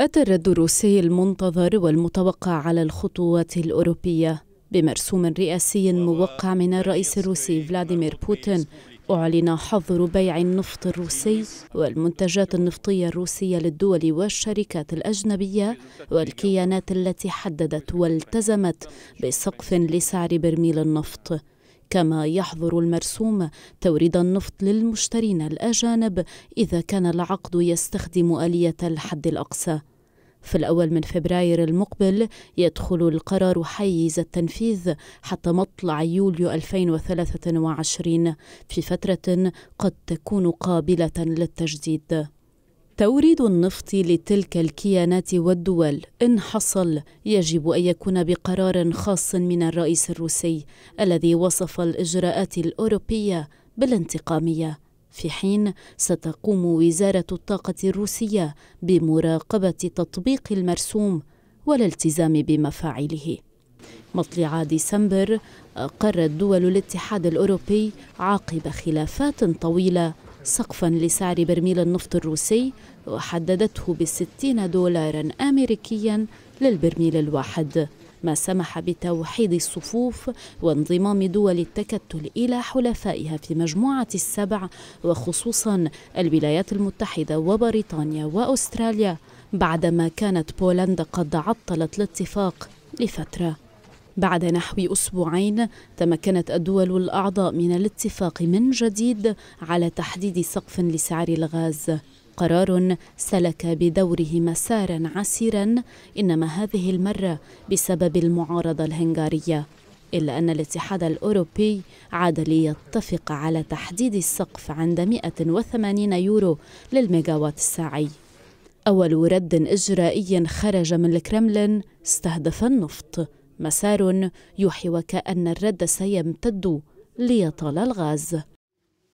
أتى الرد الروسي المنتظر والمتوقع على الخطوات الأوروبية بمرسوم رئاسي موقع من الرئيس الروسي فلاديمير بوتين أعلن حظر بيع النفط الروسي والمنتجات النفطية الروسية للدول والشركات الأجنبية والكيانات التي حددت والتزمت بسقف لسعر برميل النفط كما يحظر المرسوم توريد النفط للمشترين الأجانب إذا كان العقد يستخدم آلية الحد الأقصى في الأول من فبراير المقبل يدخل القرار حيز التنفيذ حتى مطلع يوليو 2023 في فترة قد تكون قابلة للتجديد توريد النفط لتلك الكيانات والدول إن حصل يجب أن يكون بقرار خاص من الرئيس الروسي الذي وصف الإجراءات الأوروبية بالانتقامية في حين ستقوم وزارة الطاقة الروسية بمراقبة تطبيق المرسوم والالتزام بمفاعله مطلع ديسمبر أقرت دول الاتحاد الأوروبي عقب خلافات طويلة سقفا لسعر برميل النفط الروسي وحددته بستين دولارا أمريكيا للبرميل الواحد ما سمح بتوحيد الصفوف وانضمام دول التكتل إلى حلفائها في مجموعة السبع وخصوصا الولايات المتحدة وبريطانيا وأستراليا بعدما كانت بولندا قد عطلت الاتفاق لفتره بعد نحو أسبوعين تمكنت الدول الأعضاء من الاتفاق من جديد على تحديد سقف لسعر الغاز قرار سلك بدوره مسارا عسيرا إنما هذه المرة بسبب المعارضة الهنغارية إلا أن الاتحاد الأوروبي عاد ليتفق على تحديد السقف عند 180 يورو للميجاوات الساعي أول رد إجرائي خرج من الكرملين استهدف النفط مسار يوحي وكأن الرد سيمتد ليطال الغاز